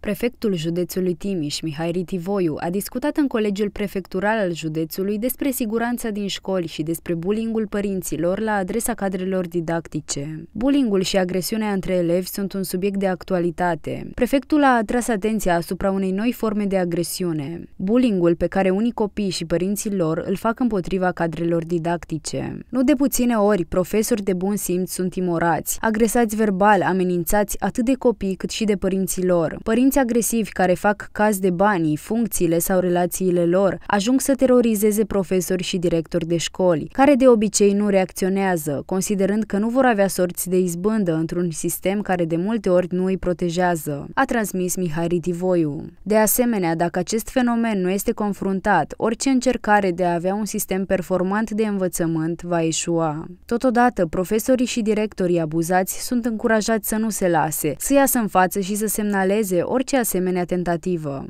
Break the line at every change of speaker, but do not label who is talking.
Prefectul județului Timiș, Mihai Ritivoiu, a discutat în Colegiul Prefectural al județului despre siguranța din școli și despre bullyingul părinților la adresa cadrelor didactice. Bullyingul și agresiunea între elevi sunt un subiect de actualitate. Prefectul a atras atenția asupra unei noi forme de agresiune, bullyingul pe care unii copii și părinții lor îl fac împotriva cadrelor didactice. Nu de puține ori, profesori de bun simț sunt imorați, agresați verbal, amenințați atât de copii cât și de părinții lor. Părinții părinți agresivi care fac caz de banii, funcțiile sau relațiile lor ajung să terorizeze profesori și directori de școli, care de obicei nu reacționează, considerând că nu vor avea sorți de izbândă într-un sistem care de multe ori nu îi protejează, a transmis Mihai Ritivoiu. De asemenea, dacă acest fenomen nu este confruntat, orice încercare de a avea un sistem performant de învățământ va eșua. Totodată, profesorii și directorii abuzați sunt încurajați să nu se lase, să iasă în față și să semnaleze ori orice asemenea tentativă